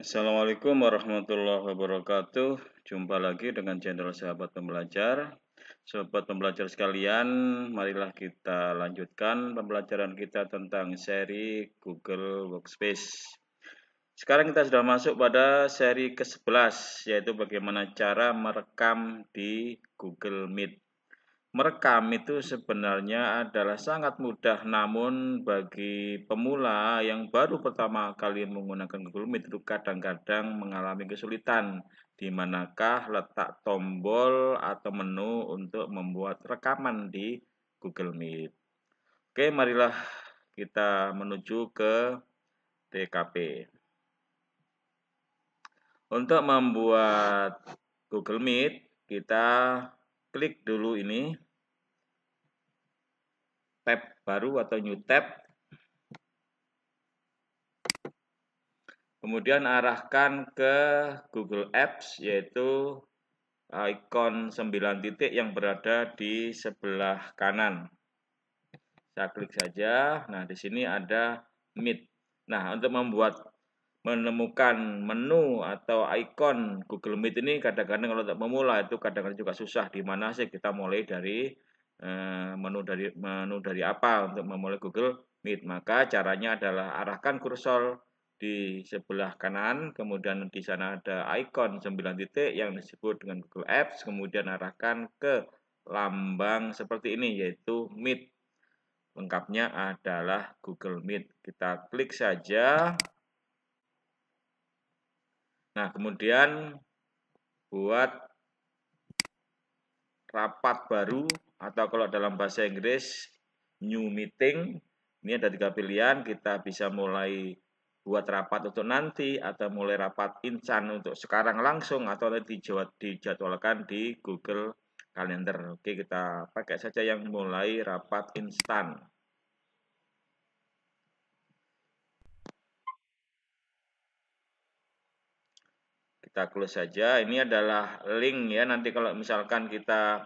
Assalamualaikum warahmatullahi wabarakatuh. Jumpa lagi dengan channel Sahabat Pembelajar. Sahabat pembelajar sekalian, marilah kita lanjutkan pembelajaran kita tentang seri Google Workspace. Sekarang kita sudah masuk pada seri ke-11, yaitu bagaimana cara merekam di Google Meet. Merekam itu sebenarnya adalah sangat mudah, namun bagi pemula yang baru pertama kali menggunakan Google Meet itu kadang-kadang mengalami kesulitan di manakah letak tombol atau menu untuk membuat rekaman di Google Meet. Oke, marilah kita menuju ke TKP. Untuk membuat Google Meet, kita klik dulu ini tab baru atau new tab. Kemudian arahkan ke Google Apps yaitu uh, ikon 9 titik yang berada di sebelah kanan. Saya klik saja. Nah, di sini ada Meet. Nah, untuk membuat menemukan menu atau ikon Google Meet ini kadang-kadang kalau tidak pemula itu kadang-kadang juga susah di mana sih kita mulai dari Eh, menu dari menu dari apa untuk memulai Google Meet. Maka caranya adalah arahkan kursor di sebelah kanan, kemudian di sana ada icon 9 titik yang disebut dengan Google Apps, kemudian arahkan ke lambang seperti ini yaitu Meet. Lengkapnya adalah Google Meet. Kita klik saja. Nah, kemudian buat rapat baru atau kalau dalam bahasa Inggris new meeting ini ada tiga pilihan kita bisa mulai buat rapat untuk nanti atau mulai rapat instan untuk sekarang langsung atau nanti dijadwalkan di Google Calendar oke kita pakai saja yang mulai rapat instan kita close saja ini adalah link ya nanti kalau misalkan kita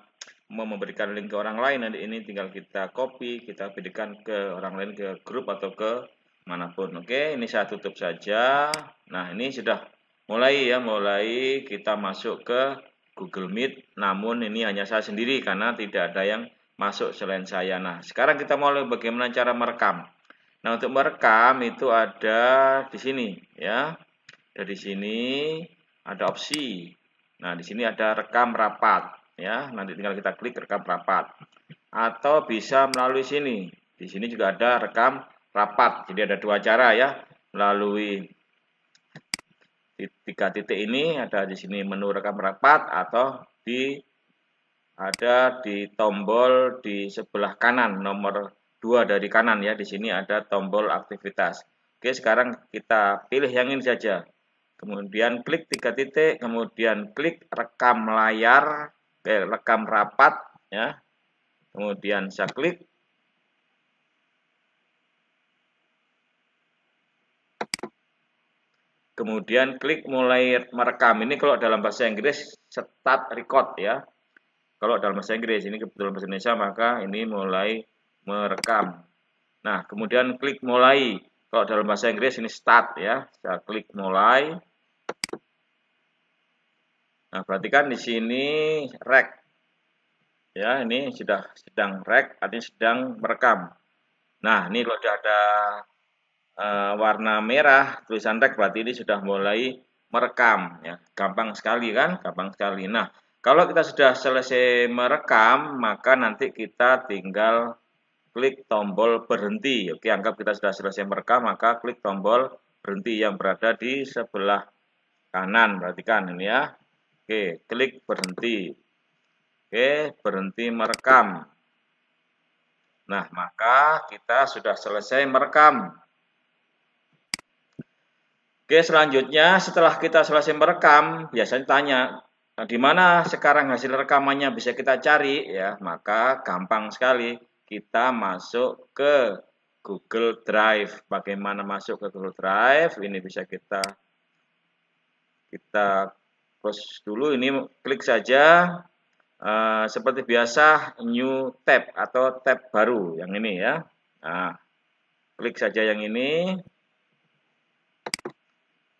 mau memberikan link ke orang lain nanti ini tinggal kita copy kita berikan ke orang lain ke grup atau ke manapun oke ini saya tutup saja nah ini sudah mulai ya mulai kita masuk ke Google Meet namun ini hanya saya sendiri karena tidak ada yang masuk selain saya nah sekarang kita mulai bagaimana cara merekam nah untuk merekam itu ada di sini ya dari sini ada opsi nah di sini ada rekam rapat ya nanti tinggal kita klik rekam rapat atau bisa melalui sini di sini juga ada rekam rapat jadi ada dua cara ya melalui tiga titik ini ada di sini menu rekam rapat atau di ada di tombol di sebelah kanan nomor dua dari kanan ya di sini ada tombol aktivitas Oke sekarang kita pilih yang ini saja kemudian klik tiga titik kemudian klik rekam layar Oke, rekam rapat ya. Kemudian saya klik. Kemudian klik mulai merekam. Ini kalau dalam bahasa Inggris start record ya. Kalau dalam bahasa Inggris ini kebetulan bahasa Indonesia maka ini mulai merekam. Nah, kemudian klik mulai. Kalau dalam bahasa Inggris ini start ya. Saya klik mulai. Nah, perhatikan di sini rek. Ya, ini sudah sedang rek, artinya sedang merekam. Nah, ini kalau sudah ada e, warna merah tulisan rek berarti ini sudah mulai merekam ya. Gampang sekali kan? Gampang sekali. Nah, kalau kita sudah selesai merekam, maka nanti kita tinggal klik tombol berhenti. Oke, anggap kita sudah selesai merekam, maka klik tombol berhenti yang berada di sebelah kanan. Perhatikan ini ya. Oke, klik berhenti. Oke, berhenti merekam. Nah, maka kita sudah selesai merekam. Oke, selanjutnya setelah kita selesai merekam, biasanya tanya, nah, di mana sekarang hasil rekamannya bisa kita cari? Ya, maka gampang sekali kita masuk ke Google Drive. Bagaimana masuk ke Google Drive? Ini bisa kita kita terus dulu ini klik saja uh, seperti biasa new tab atau tab baru yang ini ya. Nah, klik saja yang ini.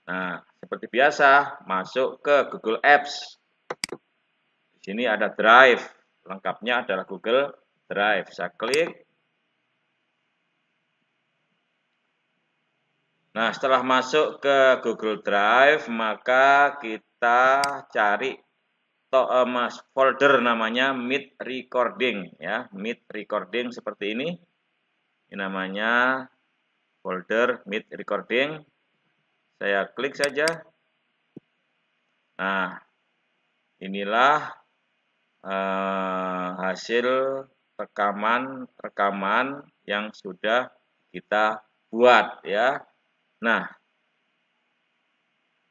Nah, seperti biasa masuk ke Google Apps. Di sini ada Drive. Lengkapnya adalah Google Drive. Saya klik. Nah, setelah masuk ke Google Drive, maka kita kita cari to, um, folder namanya mid recording ya mid recording seperti ini ini namanya folder mid recording saya klik saja nah inilah uh, hasil rekaman-rekaman yang sudah kita buat ya nah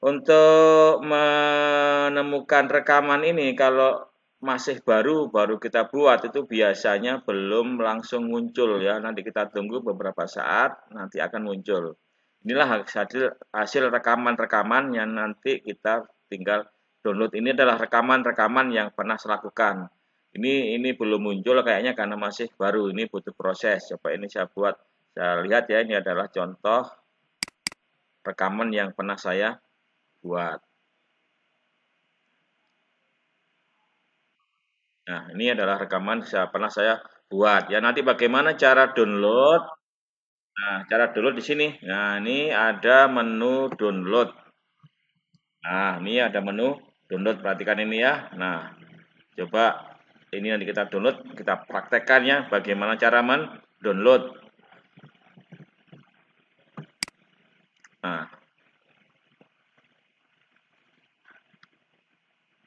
untuk menemukan rekaman ini kalau masih baru baru kita buat itu biasanya belum langsung muncul ya nanti kita tunggu beberapa saat nanti akan muncul inilah hasil hasil rekaman-rekaman yang nanti kita tinggal download ini adalah rekaman-rekaman yang pernah saya lakukan ini ini belum muncul kayaknya karena masih baru ini butuh proses coba ini saya buat saya lihat ya ini adalah contoh rekaman yang pernah saya buat. Nah, ini adalah rekaman saya pernah saya buat. Ya, nanti bagaimana cara download? Nah, cara download di sini. Nah, ini ada menu download. Nah, ini ada menu download. Perhatikan ini ya. Nah, coba ini nanti kita download, kita praktekkan ya bagaimana cara men-download. Nah,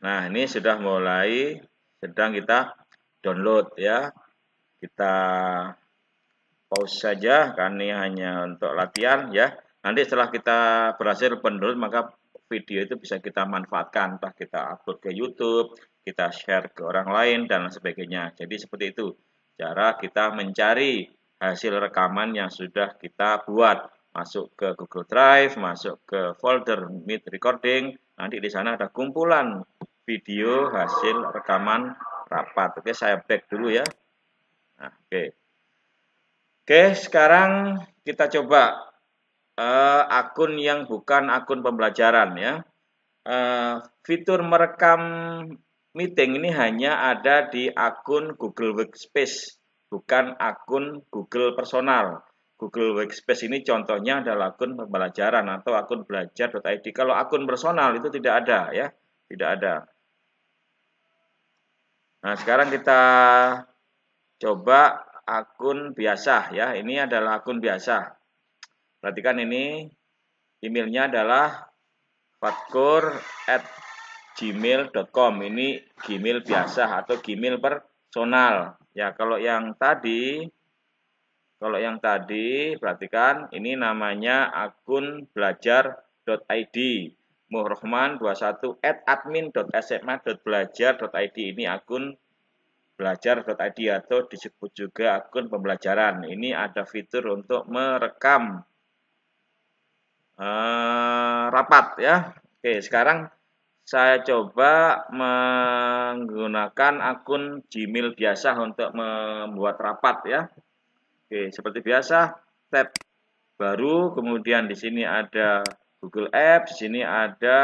Nah, ini sudah mulai sedang kita download ya. Kita pause saja karena ini hanya untuk latihan ya. Nanti setelah kita berhasil pendownload maka video itu bisa kita manfaatkan entah kita upload ke YouTube, kita share ke orang lain dan sebagainya. Jadi seperti itu cara kita mencari hasil rekaman yang sudah kita buat masuk ke Google Drive, masuk ke folder Meet Recording. Nanti di sana ada kumpulan video hasil rekaman rapat. Oke, saya back dulu ya. Nah, oke. Oke, sekarang kita coba uh, akun yang bukan akun pembelajaran ya. Uh, fitur merekam meeting ini hanya ada di akun Google Workspace, bukan akun Google personal. Google Workspace ini contohnya adalah akun pembelajaran atau akun belajar.id. Kalau akun personal itu tidak ada ya, tidak ada. Nah, sekarang kita coba akun biasa ya. Ini adalah akun biasa. Perhatikan ini emailnya adalah fatkur@gmail.com. Ini gmail biasa atau gmail personal. Ya, kalau yang tadi kalau yang tadi perhatikan ini namanya akun belajar.id muhrohman21 at admin.sma.belajar.id ini akun belajar.id atau disebut juga akun pembelajaran. Ini ada fitur untuk merekam uh, rapat ya. Oke, sekarang saya coba menggunakan akun Gmail biasa untuk membuat rapat ya. Oke, seperti biasa tab baru kemudian di sini ada Google Apps di sini ada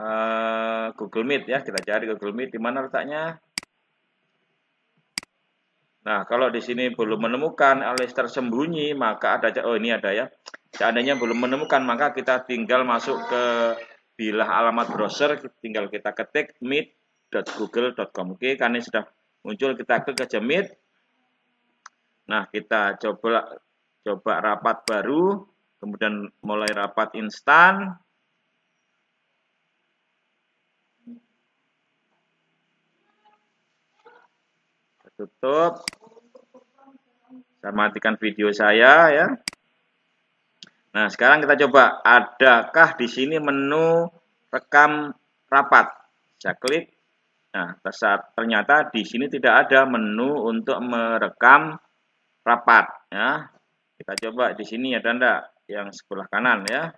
uh, Google Meet ya, kita cari Google Meet di mana letaknya. Nah, kalau di sini belum menemukan alias tersembunyi, maka ada oh ini ada ya. Seandainya belum menemukan, maka kita tinggal masuk ke bilah alamat browser, tinggal kita ketik meet.google.com. Oke, karena sudah muncul kita klik ke meet. Nah, kita coba coba rapat baru kemudian mulai rapat instan tutup saya matikan video saya ya nah sekarang kita coba adakah di sini menu rekam rapat saya klik nah ternyata di sini tidak ada menu untuk merekam rapat ya kita coba di sini ya, Tanda yang sebelah kanan ya.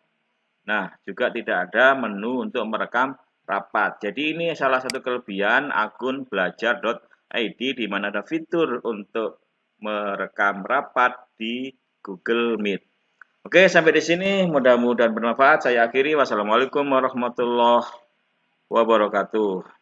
Nah, juga tidak ada menu untuk merekam rapat. Jadi ini salah satu kelebihan akun belajar.id di mana ada fitur untuk merekam rapat di Google Meet. Oke, sampai di sini mudah-mudahan bermanfaat. Saya akhiri. Wassalamualaikum warahmatullahi wabarakatuh.